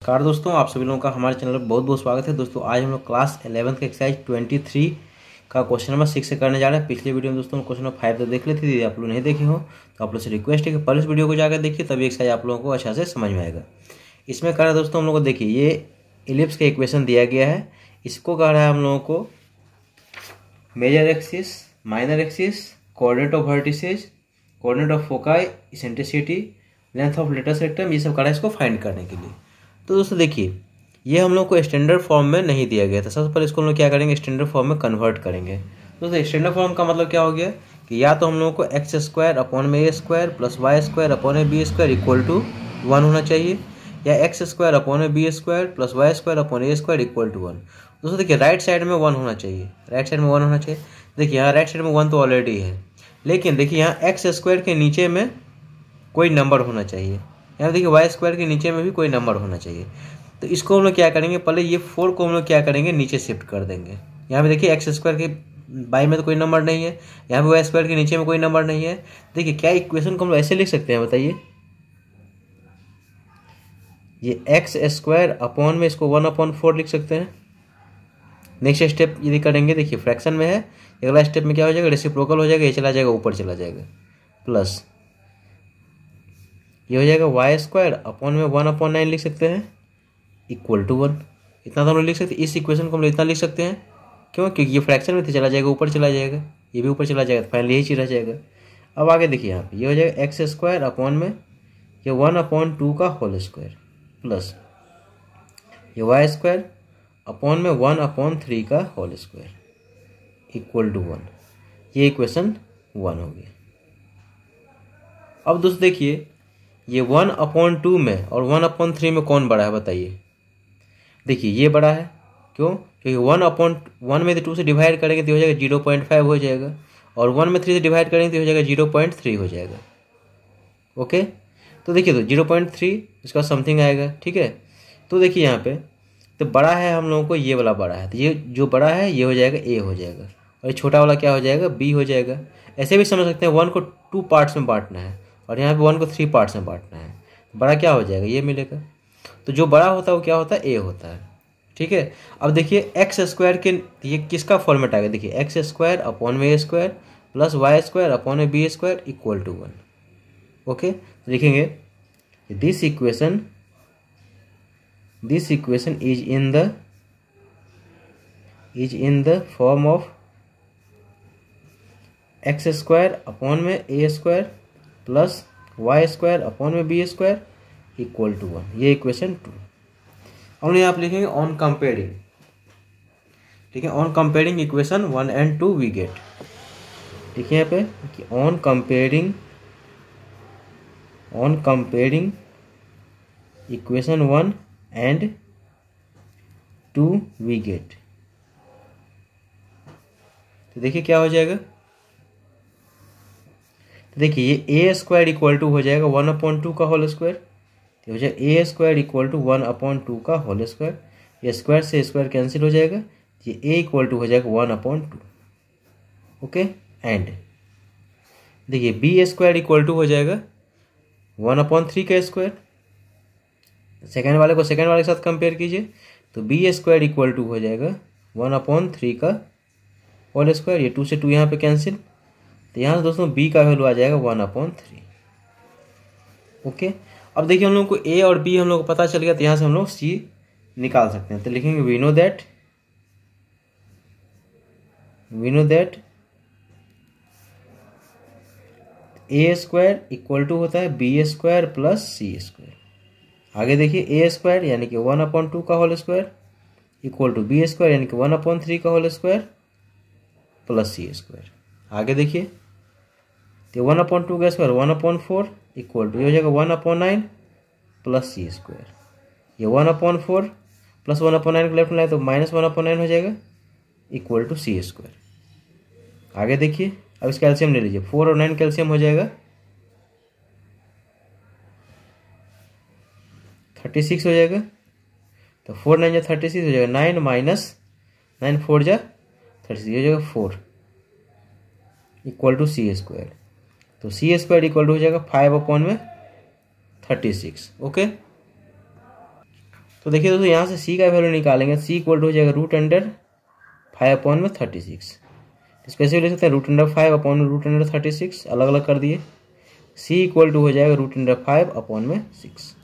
car दोस्तों आप सभी लोगों का हमारे चैनल पर बहुत बहुत स्वागत है दोस्तों आज हम लोग क्लास एलेवंथ के एक्सरसाइज ट्वेंटी थ्री का क्वेश्चन नंबर सिक्स से करने जा रहे हैं पिछले वीडियो में दोस्तों क्वेश्चन नंबर फाइव तो देख लेते थे आप लोग नहीं देखे हो तो आप लोग से रिक्वेस्ट है कि पहले इस वीडियो को जाकर देखिए तभी एक्सरसाइज आप लोगों को अच्छा से समझ में आएगा इसमें कह रहा है दोस्तों हम लोग को देखिए ये इलिप्स का इक्वेशन दिया गया है इसको कह रहा है हम लोगों को major axis minor axis coordinate of vertices coordinate of foci eccentricity length of latus rectum ये सब करा इसको फाइंड करने के लिए तो दोस्तों देखिए ये हम लोग को स्टैंडर्ड फॉर्म में नहीं दिया गया था सबसे पहले इसको हम लोग क्या करेंगे स्टैंडर्ड फॉर्म में कन्वर्ट करेंगे दोस्तों स्टैंडर्ड फॉर्म का मतलब क्या हो गया कि या तो हम लोगों को एक्स स्क्वायर अपॉन में A square plus Y square upon A B square equal to one होना चाहिए या X square upon A B square plus Y square upon A square equal to one दोस्तों देखिए राइट साइड में one होना चाहिए right side में one होना चाहिए देखिए यहाँ राइट साइड में वन तो ऑलरेडी है लेकिन देखिए यहाँ एक्स स्क्वायर के नीचे में कोई नंबर होना चाहिए यहाँ देखिए वाई स्क्वायर के नीचे में भी कोई नंबर होना चाहिए तो इसको हम लोग क्या करेंगे पहले ये फोर को हम लोग क्या करेंगे नीचे शिफ्ट कर देंगे यहाँ पे देखिए एक्स स्क्वायर के बाई में तो कोई नंबर नहीं है यहाँ पर वाई स्क्वायर के नीचे में कोई नंबर नहीं है देखिए क्या इक्वेशन को हम लोग ऐसे लिख सकते हैं बताइए ये एक्स स्क्वायर अपॉन में इसको वन अपॉन फोर लिख सकते हैं नेक्स्ट स्टेप यदि करेंगे देखिए फ्रैक्शन में है अगला स्टेप में क्या हो जाएगा रेसिप्रोकल हो जाएगा ये चला जाएगा ऊपर चला जाएगा प्लस ये हो जाएगा वाई स्क्वायर अपॉन में वन अपॉन नाइन लिख सकते हैं इक्वल टू वन इतना तो हम लोग लिख सकते हैं इस इक्वेशन को हम लोग इतना लिख सकते हैं क्यों क्योंकि ये फ्रैक्शन में थे तो चला जाएगा ऊपर चला जाएगा ये भी ऊपर चला जाएगा फाइनली यही चीज रह जाएगा अब आगे देखिए यहाँ पे ये हो जाएगा एक्स स्क्वायर अपॉन में ये वन अपॉन टू का होल स्क्वायर प्लस ये वाई स्क्वायर अपॉन में वन अपॉन थ्री का whole square equal to one ये इक्वेशन वन हो गया अब दोस्तों देखिए ये वन अपॉन टू में और वन अपॉन थ्री में कौन बड़ा है बताइए देखिए ये बड़ा है क्यों क्योंकि वन अपॉन वन में टू से डिवाइड करेंगे तो हो जाएगा जीरो पॉइंट फाइव हो जाएगा और वन में थ्री से डिवाइड करेंगे तो हो जाएगा जीरो पॉइंट थ्री हो जाएगा ओके तो देखिए तो जीरो पॉइंट थ्री इसका समथिंग आएगा ठीक है तो देखिए यहाँ पे तो बड़ा है हम लोगों को ये वाला बड़ा है तो ये जो बड़ा है ये हो जाएगा ए हो जाएगा और ये छोटा वाला क्या हो जाएगा बी हो जाएगा ऐसे भी समझ सकते हैं वन को टू पार्ट्स में बांटना है और यहाँ पे वन को थ्री पार्ट्स में बांटना है बड़ा क्या हो जाएगा ये मिलेगा तो जो बड़ा होता है वो क्या होता है ए होता है ठीक है अब देखिए एक्स स्क्वायर के ये किसका फॉर्मेट आ गया देखिए एक्स स्क्वायर अपॉन में A square plus Y square upon में B square equal to one okay लिखेंगे this equation this equation is in the is in the form of X square upon में A square plus Y square upon में B square equal to one ये equation two और यहाँ आप लिखेंगे on comparing ठीक है on comparing equation one and two we get ठीक है यहाँ पे on comparing on comparing equation one and 2 we get तो देखिए क्या हो जाएगा तो देखिए ये ए स्क्वायर इक्वल टू हो जाएगा वन अपॉन टू का होल स्क्वायर तो हो जाएगा A square equal to one upon two का होल स्क्वायर ये स्क्वायर से स्क्वायर कैंसिल हो जाएगा तो ये ए इक्वल टू हो जाएगा one upon two okay and देखिए बी स्क्वायर इक्वल टू हो जाएगा वन अपॉन थ्री का स्क्वायर सेकेंड वाले को सेकेंड वाले के साथ कंपेयर कीजिए तो बी स्क्वायर इक्वल टू हो जाएगा वन अपॉन थ्री का होल स्क्वायर ये टू से टू यहाँ पे कैंसिल तो यहाँ से दोस्तों बी का वैल्यू आ जाएगा वन अपॉन थ्री ओके अब देखिए हम लोग को ए और बी हम लोग को पता चल गया तो यहाँ से हम लोग सी निकाल सकते हैं तो लिखेंगे we know that we know that A square equal to होता है B square plus C square आगे देखिए ए स्क्वायर यानी कि वन अपॉन टू का whole square equal to B square यानी कि वन अपॉन थ्री का whole square plus C square आगे देखिए तो वन अपॉन टू का square one upon four equal to ये हो जाएगा one upon nine plus C square ये one upon four plus one upon nine को लेफ्ट लाए तो माइनस वन अपॉन नाइन हो जाएगा इक्वल टू सी स्क्वायर आगे देखिए अब इसका कैल्शियम ले लीजिए फोर और नाइन कैल्शियम हो जाएगा थर्टी सिक्स हो जाएगा तो फोर नाइन जा थर्टी सिक्स हो जाएगा नाइन माइनस नाइन फोर जा थर्टी सिक्स हो जाएगा four equal to C square तो सी स्क्वायर इक्वल टू हो जाएगा फाइव अपॉन में थर्टी सिक्स ओके तो देखिए दोस्तों यहाँ से सी का वैल्यू निकालेंगे सी इक्वल टू हो जाएगा रूट अंडर फाइव अपॉन में थर्टी सिक्स स्पेसिफिक लिख सकते हैं रूट अंडर फाइव अपॉन में रूट अंडर थर्टी सिक्स अलग अलग कर दिए सी इक्वल टू हो जाएगा रूट अंडर फाइव अपॉन में सिक्स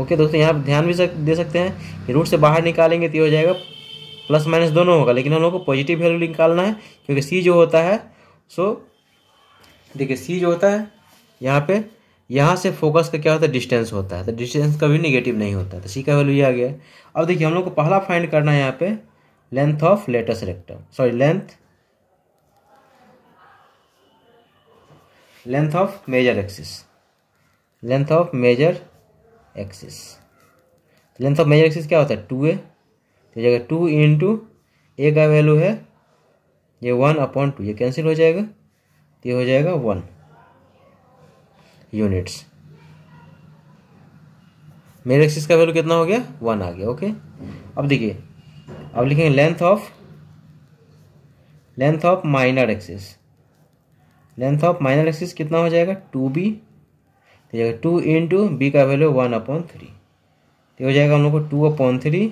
ओके दोस्तों यहाँ पर ध्यान भी सक, दे सकते हैं कि रूट से बाहर निकालेंगे तो ये हो जाएगा प्लस माइनस दोनों होगा लेकिन हम लोग को पॉजिटिव वैल्यू निकालना है क्योंकि सी जो होता है सो देखिए सी जो होता है यहाँ पे यहाँ से फोकस का क्या होता है डिस्टेंस होता है तो डिस्टेंस का भी निगेटिव नहीं होता तो सी का वैल्यू ये आ गया अब देखिए हम लोग को पहला फाइंड करना है यहाँ पे length of latus rectum sorry length length of major axis length of major axis length of major axis क्या होता है टू ए तो जगह टू इंटू ए का वैल्यू है ये वन अपॉन टू ये कैंसिल हो जाएगा तो ये हो जाएगा वन यूनिट्स मेजर एक्सिस का वैल्यू कितना हो गया वन आ गया ओके अब देखिए अब लिखेंगे length of length of minor axis length of minor axis कितना हो जाएगा टू बी जाएगा टू इंटू बी का वैल्यू वन अपॉन थ्री तो हो जाएगा हम लोग को two upon three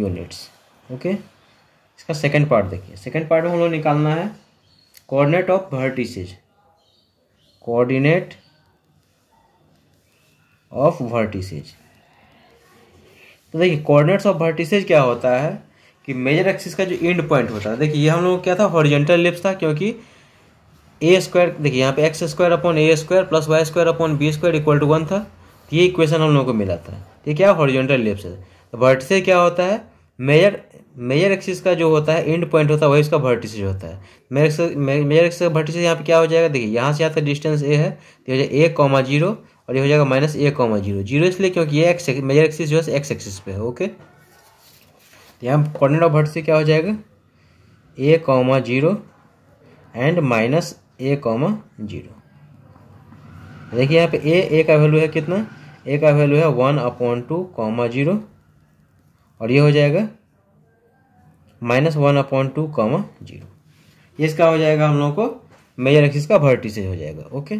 units okay इसका सेकेंड पार्ट देखिए सेकेंड पार्ट में हम लोग निकालना है coordinate of vertices coordinate of vertices तो देखिए कोऑर्डिनेट्स ऑफ वर्टिसेज क्या होता है कि मेजर एक्सिस का जो एंड पॉइंट होता है देखिए ये हम लोग क्या था हॉरिजेंटल लिप्स था क्योंकि ए स्क्वायर देखिए यहाँ पे X square upon A square plus Y square upon B square equal to one था तो ये इक्वेशन हम लोगों को मिला था ये क्या हॉरिजॉन्टल लेप्स से तो वर्ट से क्या होता है मेजर मेजर एक्सिस का जो होता है एंड पॉइंट होता है वही उसका भर्टिस होता है मेजर एक्सिस का वर्टिसेज यहाँ पे क्या हो जाएगा देखिए यहाँ से यहाँ तक डिस्टेंस ए है तो हो जाएगा ए कॉमा जीरो और ये हो जाएगा minus A comma zero zero इसलिए क्योंकि ये एक्स मेजर एक्सिस जो है एक्स एक्सिस पे है ओके तो यहाँ कॉर्डिनेट ऑफ वर्ट से क्या हो जाएगा A comma zero and minus A comma zero देखिए यहाँ पे ए ए का वैल्यू है कितना ए का वैल्यू है one upon two comma zero और ये हो जाएगा minus one upon two comma zero इसका हो जाएगा हम लोगों को मेजर एक्सिस का वर्टिसेज हो जाएगा ओके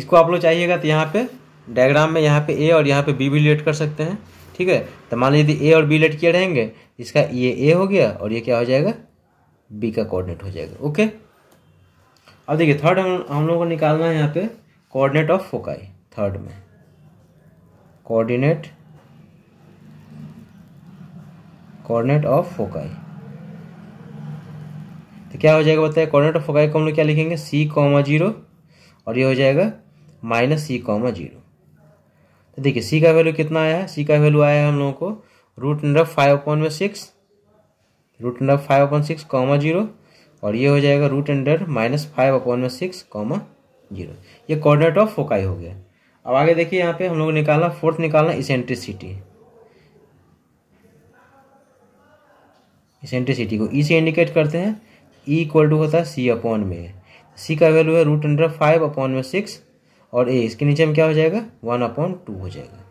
इसको आप लोग चाहिएगा तो यहाँ पे डायग्राम में यहाँ पे ए और यहाँ पे बी भी लेट कर सकते हैं ठीक है तो मान लीजिए ए और बी लेट किए रहेंगे इसका ये ए हो गया और ये क्या हो जाएगा बी का कोऑर्डिनेट हो जाएगा ओके अब देखिए थर्ड हम हम लोगों को निकालना है यहाँ पे कोऑर्डिनेट ऑफ फोकाई थर्ड में कोऑर्डिनेट कोऑर्डिनेट ऑफ फोकाई तो क्या हो जाएगा बताए कोऑर्डिनेट ऑफ फोकाई को हम लोग क्या लिखेंगे सी कॉमा जीरो और ये हो जाएगा माइनस सी कॉमा जीरो तो देखिए सी का वैल्यू कितना आया है सी का वैल्यू आया है हम लोगों को रूट अंडर फाइव अपॉन में six root under five upon six comma zero और ये हो जाएगा root under minus five upon में सिक्स कॉमा जीरो ये कॉर्डिनेट ऑफ फोकाई हो गया अब आगे देखिए यहाँ पे हम लोग निकालना फोर्थ निकालना इसेंट्रिसिटी इसेंट्रिसिटी को ई e से इंडिकेट करते हैं ई इक्वल टू होता है सी अपॉन में सी का वैल्यू है रूट अंडर फाइव अपॉन में सिक्स और ए इसके नीचे में क्या हो जाएगा वन अपॉन टू हो जाएगा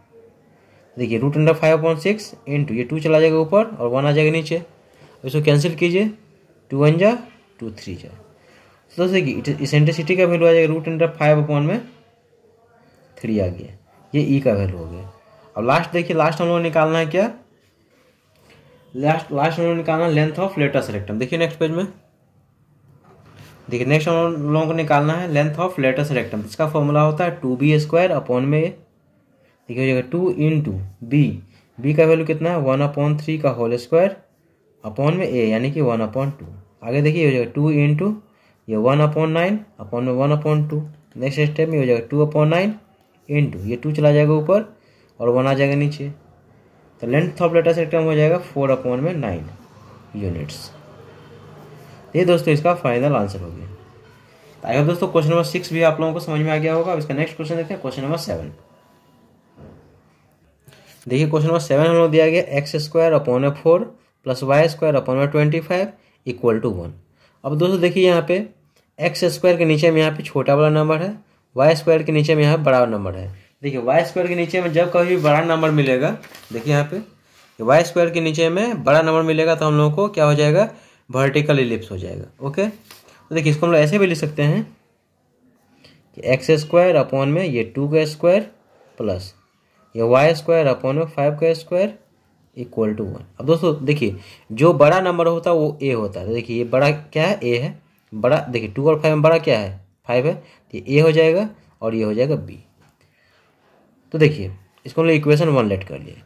देखिए root under five upon six into ये टू चला जाएगा ऊपर और वन आ जाएगा नीचे इसको कैंसिल कीजिए टू वन जा टू थ्री जाए तो दोस्तों इसेंट्रिसिटी का वैल्यू आ जाएगा रूट अंडर फाइव अपॉन में थ्री आ गया ये ई e का वैल्यू हो गया अब लास्ट देखिए लास्ट हम लोग निकालना है क्या लास्ट लास्ट हम लोग निकालना लेंथ ऑफ लेटस रेक्टम देखिए नेक्स्ट पेज में देखिए नेक्स्ट हम लोगों को निकालना है लेंथ ऑफ लेटस रेक्टम इसका फॉर्मूला होता है टू बी स्क्वायर अपॉन में देखिए हो जाएगा two into B B का वैल्यू कितना है वन अपॉन थ्री का होल स्क्वायर अपॉन में ए यानी कि वन अपॉन टू आगे देखिए हो जाएगा टू इन टू ये वन अपॉन नाइन अपॉन में one upon two next step में हो जाएगा two upon nine into ये टू चला जाएगा ऊपर और वन आ जाएगा नीचे तो लेंथ ऑफ लेटर सेक्टम हो जाएगा फोर अपॉन में नाइन यूनिट्स ये दोस्तों इसका फाइनल आंसर हो गया आई होप दोस्तों क्वेश्चन नंबर सिक्स भी आप लोगों को समझ में आ गया होगा इसका नेक्स्ट क्वेश्चन देखते हैं क्वेश्चन नंबर सेवन देखिए क्वेश्चन नंबर सेवन हम लोग दिया गया एक्स स्क्वायर अपॉन में four plus Y square upon में twenty five equal to one अब दोस्तों देखिए यहाँ पे एक्स स्क्वायर के नीचे में यहाँ पे छोटा वाला नंबर है वाई स्क्वायर के नीचे में यहाँ बड़ा नंबर है देखिए वाई स्क्वायर के नीचे में जब कभी भी बड़ा नंबर मिलेगा देखिए यहाँ पे वाई स्क्वायर के नीचे में बड़ा नंबर मिलेगा तो हम लोगों को क्या हो जाएगा वर्टिकल इलिप्स हो जाएगा ओके तो देखिए इसको हम लोग ऐसे भी लिख सकते हैं कि एक्स स्क्वायर अपॉन में ये टू का स्क्वायर प्लस ये वाई स्क्वायर अपॉन में फाइव का स्क्वायर इक्वल टू वन अब दोस्तों देखिए जो बड़ा नंबर होता है वो ए होता है तो देखिए ये बड़ा क्या है ए है बड़ा देखिए टू और फाइव में बड़ा क्या है फाइव है तो ए हो जाएगा और ये हो जाएगा बी तो देखिए इसको हम लोग इक्वेशन वन लेट कर लिए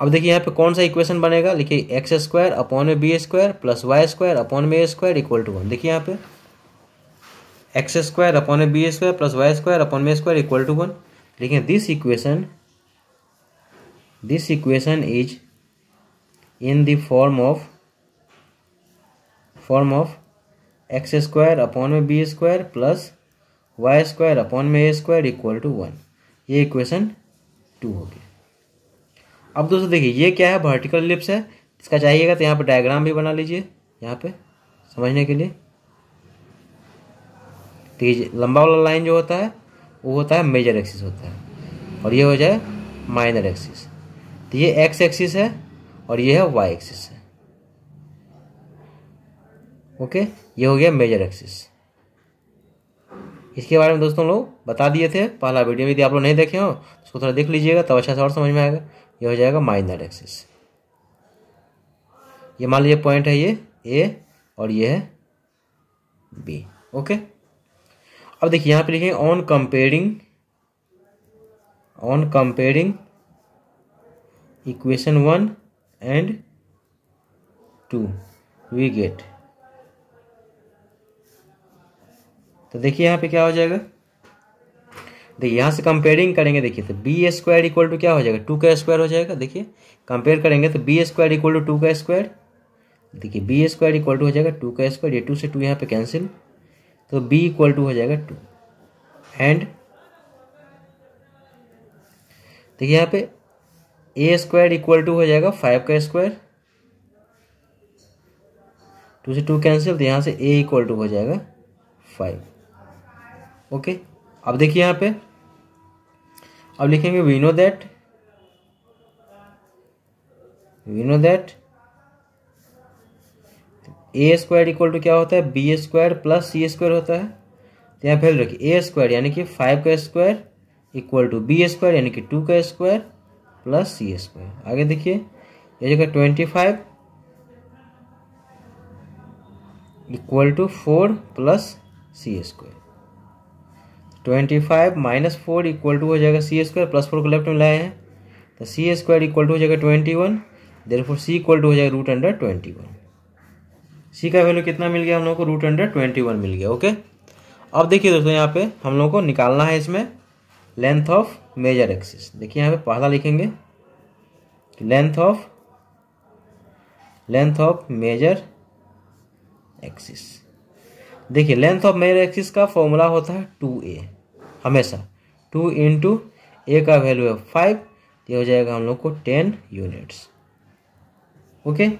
अब देखिए यहाँ पे कौन सा इक्वेशन बनेगा लिखिए एक्स स्क्वायर अपॉन में B square plus Y square upon में A square equal to one देखिए यहाँ पे एक्स स्क्वायर अपॉन में B square plus Y square upon में स्क्वायर इक्वल टू वन लेकिन this equation this equation is in the form of form of X square upon में B square plus Y square upon में A square equal to one ये equation two हो गया अब दोस्तों देखिए ये क्या है वर्टिकल लिप्स है इसका चाहिएगा तो यहाँ पर डायग्राम भी बना लीजिए यहाँ पे समझने के लिए देखिए लंबा वाला लाइन जो होता है वो होता है मेजर एक्सिस होता है और ये हो जाए माइनर एक्सिस तो ये एक्स एक्सिस है और ये है वाई एक्सिस है ओके ये हो गया मेजर एक्सिस इसके बारे में दोस्तों लोग बता दिए थे पहला वीडियो यदि आप लोग नहीं देखे हो तो उसको थोड़ा देख लीजिएगा तब तो अच्छा से और समझ में आएगा ये हो जाएगा माइनर एक्सिस ये मान लीजिए पॉइंट है ये ए और ये है बी ओके अब देखिए यहाँ पे लिखेंगे on comparing on comparing equation 1 and 2 we get तो देखिए यहाँ पे क्या हो जाएगा देखिए यहाँ से कंपेयरिंग करेंगे देखिए तो बी स्क्वायर इक्वल टू क्या हो जाएगा टू का स्क्वायर हो जाएगा देखिए कंपेयर करेंगे तो B square equal to two का स्क्वायर देखिए बी स्क्वायर इक्वल टू हो जाएगा टू का स्क्वायर ये टू से टू यहाँ पे कैंसिल तो बी इक्वल टू हो जाएगा टू एंड देखिए यहाँ पे ए स्क्वायर इक्वल टू हो जाएगा फाइव का स्क्वायर टू से टू कैंसिल तो यहाँ से ए इक्वल टू हो जाएगा फाइव ओके अब देखिए यहाँ पे अब लिखेंगे we know that we know that A square equal to क्या होता है B square plus C square होता है तो यहाँ फैल रखिए ए स्क्वायर यानी कि फाइव का square equal to B square यानी कि टू का स्क्वायर प्लस सी स्क्वायर आगे देखिए ये जगह twenty five equal to four plus C square twenty five minus four equal to हो जाएगा सी स्क्वायर प्लस फोर को लेफ्ट में लाए हैं तो सी स्क्वायर इक्वल टू हो जाएगा twenty one therefore C equal to हो जाएगा root under twenty one C का वैल्यू कितना मिल गया हम लोग को रूट अंडर ट्वेंटी वन मिल गया ओके अब देखिए दोस्तों यहाँ पे हम लोगों को निकालना है इसमें लेंथ ऑफ मेजर एक्सिस देखिए यहाँ पे पहला लिखेंगे length of length of major axis देखिए लेंथ ऑफ मेजर एक्सिस का फॉर्मूला होता है टू ए हमेशा टू इंटू ए का वैल्यू है फाइव ये हो जाएगा हम लोग को टेन यूनिट्स ओके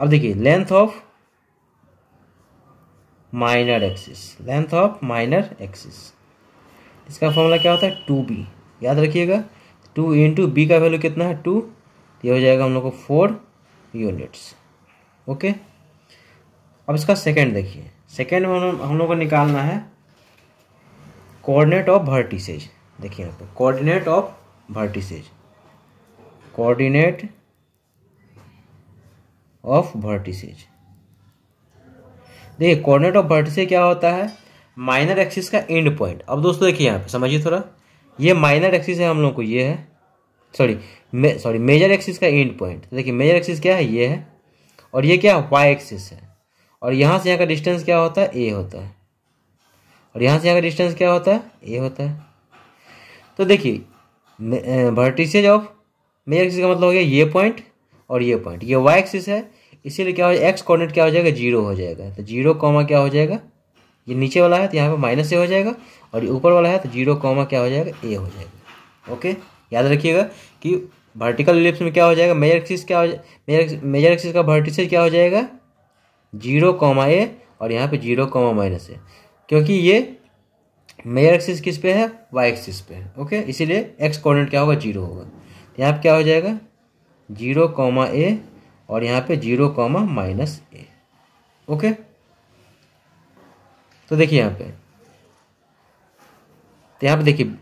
अब देखिए length of minor axis length of minor axis इसका फॉर्मूला क्या होता है टू बी याद रखिएगा टू इंटू बी का वैल्यू कितना है टू ये हो जाएगा हम लोग को फोर यूनिट्स ओके अब इसका सेकेंड देखिए सेकेंड में हम लोग को निकालना है कोऑर्डिनेट ऑफ वर्टिसेज देखिए यहाँ पे coordinate of vertices coordinate of vertices देखिए कोऑर्डिनेट ऑफ वर्टिसेज क्या होता है माइनर एक्सिस का एंड पॉइंट अब दोस्तों देखिए यहाँ पे समझिए थोड़ा ये माइनर एक्सिस है हम लोग को ये है सॉरी मे सॉरी मेजर एक्सिस का एंड पॉइंट देखिए मेजर एक्सिस क्या है ये है और ये क्या है वाई एक्सिस है और यहाँ से यहाँ का डिस्टेंस क्या होता है ए होता है और यहाँ से यहाँ का डिस्टेंस क्या होता है ए होता है तो देखिए वर्टिसेज ऑफ मेजर एक्सिस का मतलब हो गया ये पॉइंट और ये पॉइंट ये वाई एक्सिस है इसीलिए क्या हो जाएगा एक्स कॉर्डिनेट क्या हो जाएगा जीरो हो जाएगा तो जीरो कॉमा क्या हो जाएगा ये नीचे वाला है तो यहाँ पर माइनस ए हो जाएगा और ये ऊपर वाला है तो जीरो कॉमा क्या हो जाएगा ए हो जाएगा ओके याद रखिएगा कि वर्टिकल लिप्स में क्या हो जाएगा मेजर एक्सिस क्या हो जाए मेजर एक्सिस का वर्टिसेज क्या हो जाएगा जीरो कॉमा ए और यहाँ पे जीरो कॉमा माइनस ए क्योंकि ये मेजर एक्सिस किस पे है वाई एक्सिस पे है ओके इसीलिए एक्स कोऑर्डिनेट क्या होगा जीरो होगा तो यहाँ पर क्या हो जाएगा जीरो कॉमा ए और यहाँ पे zero comma minus A okay तो देखिए यहाँ पे तो यहाँ पे देखिए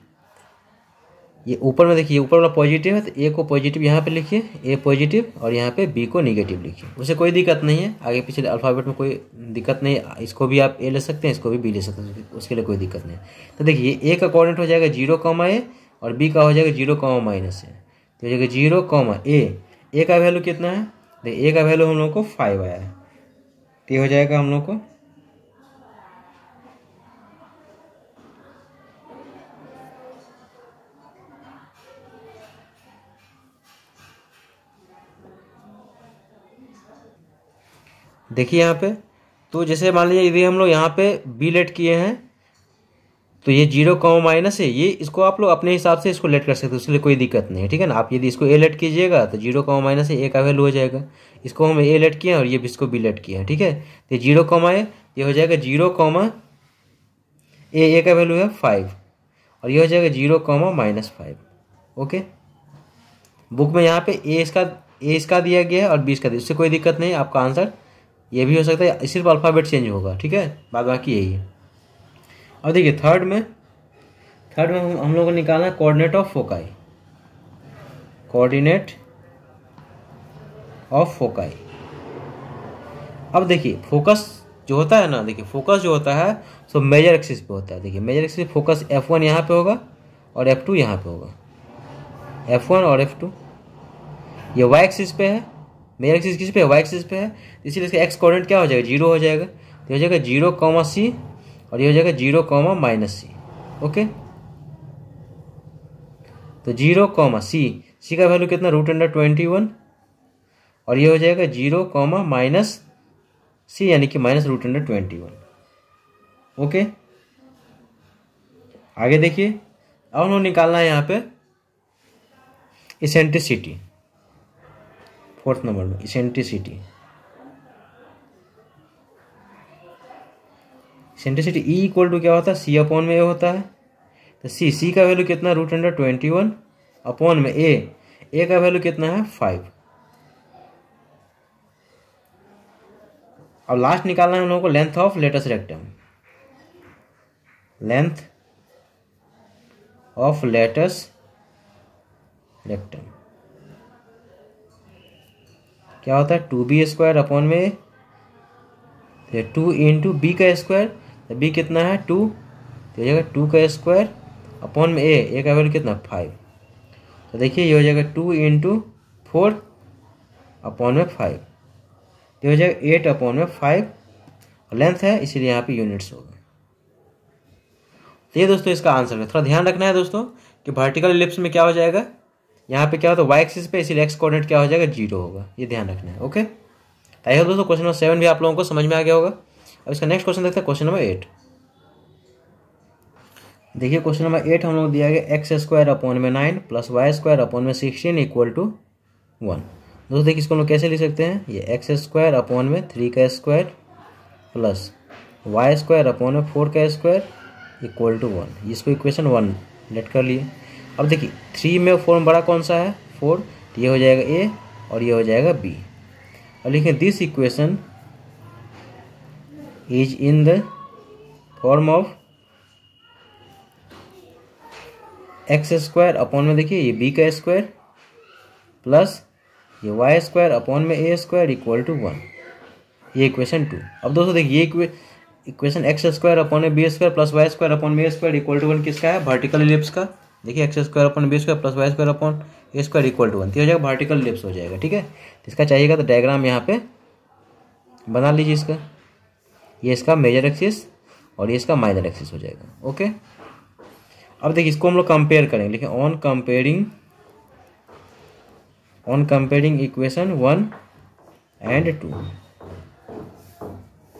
ये ऊपर में देखिए ऊपर वाला पॉजिटिव है तो ए को पॉजिटिव यहाँ पे लिखिए ए पॉजिटिव और यहाँ पे बी को निगेटिव लिखिए उसे कोई दिक्कत नहीं है आगे पीछे अल्फ़ाबेट में कोई दिक्कत नहीं इसको भी आप ए ले सकते हैं इसको भी बी ले सकते हैं उसके लिए कोई दिक्कत नहीं तो देखिए ए का कॉर्डिनेट हो जाएगा जीरो कॉमा ए और बी का हो जाएगा जीरो कॉमा माइनस ए तो हो जाएगा जीरो कॉमा ए ए का वैल्यू कितना है देखिए तो ए का वैल्यू हम लोग को फाइव आया है तो ये हो जाएगा हम लोग को देखिए यहाँ पे तो जैसे मान लीजिए यदि हम लोग यहाँ पे बी लेट किए हैं तो ये जीरो कॉमा माइनस है ये इसको आप लोग अपने हिसाब से इसको लेट कर सकते हो उसके लिए कोई दिक्कत नहीं है ठीक है ना आप यदि इसको ए लेट कीजिएगा तो जीरो कॉमा माइनस है ए का वैल्यू हो जाएगा इसको हम ए लेट किए हैं और ये इसको बी लेट किए हैं ठीक है तो जीरो कॉमा है ये हो जाएगा जीरो कॉमा ए ए का वैल्यू है फाइव और ये हो जाएगा zero comma minus five okay book में यहाँ पे ए इसका ए इसका दिया गया है और बी इसका दिया उससे कोई दिक्कत नहीं आपका आंसर ये भी हो सकता है सिर्फ अल्फ़ाबेट चेंज होगा ठीक है बाद बाकी यही है अब देखिए थर्ड में थर्ड में हम लोगों को निकालना है coordinate of foci coordinate of foci अब देखिए फोकस जो होता है ना देखिए फोकस जो होता है सो मेजर एक्सिस पे होता है देखिए major axis focus F one यहाँ पर होगा और एफ टू यहाँ पर होगा एफ वन और एफ टू ये वाई एक्सिस पे है मेरा एक्सिस किस पे है वाई एक्सिस पे है इसीलिए इसका एक्स कोऑर्डिनेट क्या हो जाएगा जीरो हो जाएगा तो हो जाएगा जीरो कॉमा सी और ये हो जाएगा zero comma minus C okay तो जीरो कॉमा सी सी का वैल्यू कितना रूट अंडर ट्वेंटी वन और ये हो जाएगा जीरो कॉमा माइनस सी यानी कि minus root under twenty one okay आगे देखिए अब हम निकालना है यहाँ पे इसेंट्रिसिटी फोर्थ नंबर में eccentricity centricity E equal to क्या होता है सी अपॉन में ए होता है तो सी सी का वैल्यू कितना root under twenty one upon में ए ए का वैल्यू कितना है फाइव अब लास्ट निकालना है हम लोगों को length of latus rectum length of latus rectum क्या होता है टू बी स्क्वायर अपॉन में टू इंटू बी का स्क्वायर तो बी कितना है टू तो हो जाएगा टू का स्क्वायर अपॉन में ए ए का वैल्यू कितना फाइव तो देखिए ये हो जाएगा टू इंटू फोर अपॉन में फाइव तो हो जाएगा एट अपॉन में फाइव लेंथ है इसीलिए यहाँ पे यूनिट्स हो गए तो ये दोस्तों इसका आंसर है थोड़ा ध्यान रखना है दोस्तों कि वर्टिकल लिप्स में क्या हो जाएगा यहाँ पे क्या होता है वाई एक्सिस पे इसलिए एक्स कोऑर्डिनेट क्या हो जाएगा जीरो होगा ये ध्यान रखना है ओके आई होप दोस्तों क्वेश्चन नंबर सेवन भी आप लोगों को समझ में आ गया होगा अब इसका नेक्स्ट क्वेश्चन देखते हैं क्वेश्चन नंबर एट देखिए क्वेश्चन नंबर एट हम लोग दिया गया एक्स स्क्वायर अपॉन में nine plus Y square upon में सिक्सटीन इक्वल टू वन दोस्तों देखिए इसको हम लोग कैसे लिख सकते हैं ये एक्स स्क्वायर अपॉन में थ्री का square plus Y square upon में फोर का स्क्वायर इक्वल टू वन इसको इक्वेशन वन लेट कर लिए अब देखिए थ्री में फोर में बड़ा कौन सा है फोर तो ये हो जाएगा ए और ये हो जाएगा बी और लिखें this equation is in the form of X square upon में देखिए ये बी का स्क्वायर प्लस ये वाई स्क्वायर अपॉन में A square equal to one ये इक्वेशन टू अब दोस्तों देखिए ये इक्वेशन एक्स स्क्वायर अपॉन में B square plus Y square upon में A square equal to one किसका है वर्टिकल इलिप्स का देखिए X square upon B square plus Y square upon A square equal to one हो जाएगा vertical lips हो जाएगा ठीक है तो इसका चाहिएगा तो डायग्राम यहाँ पे बना लीजिए इसका ये इसका मेजर एक्सिस और ये इसका माइनर एक्सिस हो जाएगा ओके अब देखिए इसको हम लोग कंपेयर करेंगे लेकिन on comparing on comparing equation one and two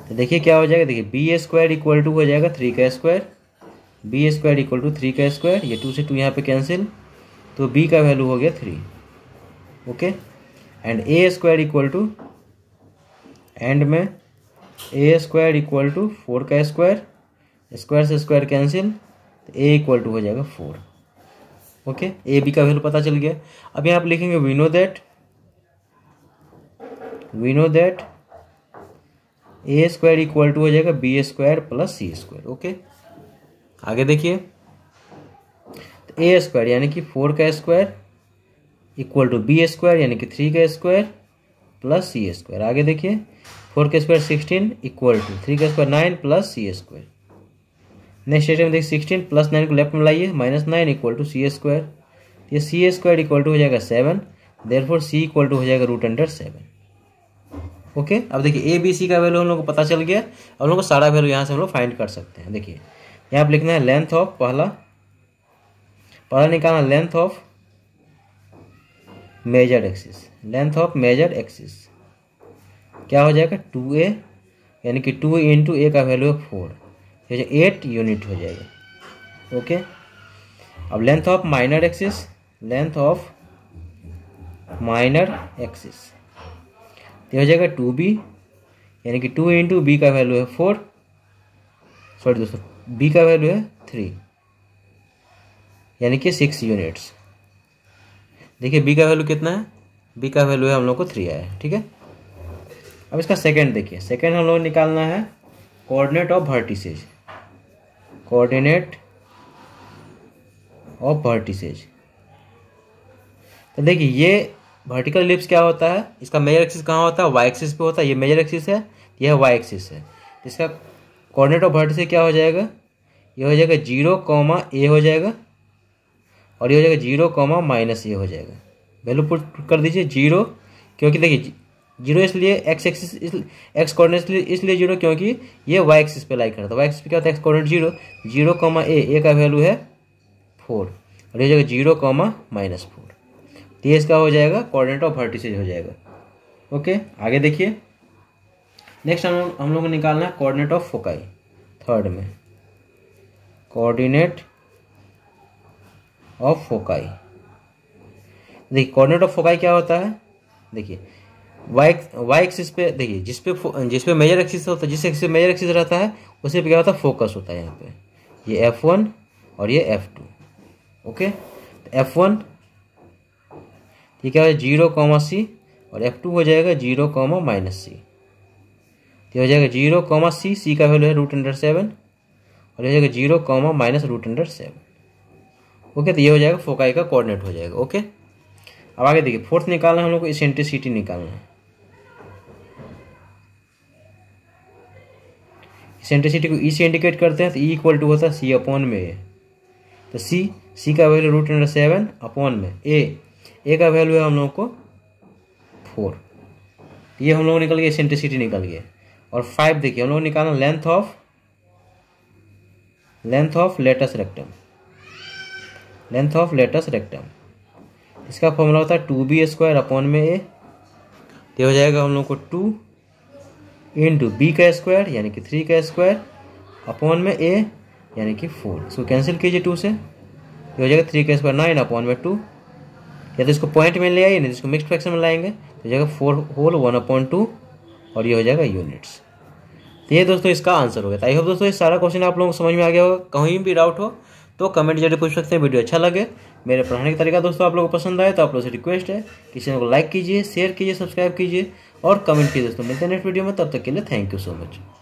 तो देखिए क्या हो जाएगा देखिए बी स्क्वायर इक्वल टू हो जाएगा थ्री का square B square equal to three का स्क्वायर ये टू से टू यहाँ पे कैंसिल तो बी का वैल्यू हो गया three okay and A square equal to and में A square equal to four का स्क्वायर स्क्वायर से स्क्वायर कैंसिल तो ए इक्वल टू हो जाएगा फोर ओके ए बी का वैल्यू पता चल गया अब यहाँ आप लिखेंगे we know that we know that A square equal to हो जाएगा B square plus C square okay आगे देखिए तो ए स्क्वायर यानी कि फोर का square equal to B square यानी कि थ्री का स्क्वायर प्लस सी स्क्वायर आगे देखिए फोर का square sixteen equal to three का square nine plus C square next state में देखिए सिक्सटीन प्लस नाइन को लेफ्ट में लाइए minus nine equal to C square ये सी स्क्वायर इक्वल टू हो जाएगा seven therefore C equal to हो जाएगा रूट अंडर सेवन ओके अब देखिए ए बी सी का वैल्यू हम लोग को पता चल गया हम लोग सारा वैल्यू यहाँ से हम लोग फाइंड कर सकते हैं देखिए यहाँ पर लिखना है लेंथ ऑफ पहला पहला निकालना length of major axis length of major axis क्या हो जाएगा टू ए यानी कि टू इंटू ए का वैल्यू है फोर एट यूनिट हो जाएगा ओके अब length of minor axis length of minor axis ये हो जाएगा टू बी यानी कि टू इंटू बी का वैल्यू है फोर सॉरी दोस्तों बी का वैल्यू है थ्री यानी कि सिक्स यूनिट्स देखिए बी का वैल्यू कितना है बी का वैल्यू है हम लोग को थ्री आया ठीक है अब इसका सेकंड देखिए सेकंड हम लोग निकालना है coordinate of vertices coordinate of vertices तो देखिए ये वर्टिकल लिप्स क्या होता है इसका मेजर एक्सिस कहाँ होता है वाई एक्सिस पे होता है ये मेजर एक्सिस है यह वाई एक्सिस है इसका कोऑर्डिनेट ऑफ वर्टिसेज क्या हो जाएगा ये हो जाएगा जीरो कॉमा ए हो जाएगा और ये हो जाएगा जीरो कॉमा माइनस ए हो जाएगा वैल्यू पुट कर दीजिए जीरो क्योंकि देखिए जीरो इसलिए एक्स एक्सिस एक्स कोऑर्डिनेट इसलिए इसलिए जीरो क्योंकि ये वाई एक्सिस पे लाइक करता है वाई एक्सिस पे क्या होता है X coordinate zero zero comma A A का वैल्यू है फोर और ये हो जाएगा जीरो कॉमा माइनस फोर तो ये इसका हो जाएगा कॉर्डिनेट ऑफ वर्टिसेज हो जाएगा ओके आगे देखिए नेक्स्ट हम हम लोग को निकालना है कॉर्डिनेट ऑफ फोकाई थर्ड में कोऑर्डिनेट ऑफ फोकाई देखिए कोऑर्डिनेट ऑफ फोकाई क्या होता है देखिए वाई वाई एक्सिस पे देखिए जिस पे जिस पे मेजर एक्सिस होता है जिस एक्सिस पे मेजर एक्सिस रहता है उसी पे क्या होता है फोकस होता है यहाँ पे ये एफ वन और ये F two okay F one क्या है जीरो कॉमा सी और एफ टू हो जाएगा जीरो कॉमा माइनस सी ये हो जाएगा जीरो कॉमा सी सी का वैल्यू है रूट अंडर सेवन और ये जाएगा zero comma minus root under seven okay तो ये हो जाएगा फोकाई का कोऑर्डिनेट हो जाएगा ओके अब आगे देखिए फोर्थ निकालना है हम लोग को इसेंट्रिसिटी निकालना है इसेंट्रिसिटी को ई से इंडिकेट करते हैं तो ई इक्वल टू होता है सी अपॉन में ए तो सी सी का value root under seven upon में ए ए का वैल्यू है हम लोग को फोर ये हम लोग निकल गए इसेंट्रिसिटी निकल गए और फाइव देखिए हम लोग निकालना length of length of latus rectum length of latus rectum इसका फॉर्मूला होता है टू बी स्क्वायर अपॉन में ए ये हो जाएगा हम लोग को टू इंटू बी का स्क्वायर यानी कि थ्री का स्क्वायर अपॉन में ए यानी कि फोर इसको कैंसिल कीजिए टू से ये हो जाएगा थ्री का स्क्वायर नाइन अपॉन में टू या तो इसको पॉइंट में ले आइए नहीं तो इसको मिक्स फ्रैक्शन में लाएंगे तो हो जाएगा four whole one upon two और ये हो जाएगा यूनिट्स तो ये दोस्तों इसका आंसर हो गया आई होप दोस्तों ये सारा क्वेश्चन आप लोगों को समझ में आ गया होगा कहीं भी डाउट हो तो कमेंट जरिए पूछ सकते हैं वीडियो अच्छा लगे मेरे पढ़ाने का तरीका दोस्तों आप लोगों को पसंद आए तो आप लोगों से रिक्वेस्ट है किसी को लाइक कीजिए शेयर कीजिए सब्सक्राइब कीजिए और कमेंट कीजिए दोस्तों मिलते हैं नेक्स्ट वीडियो में तब तक के लिए थैंक यू सो मच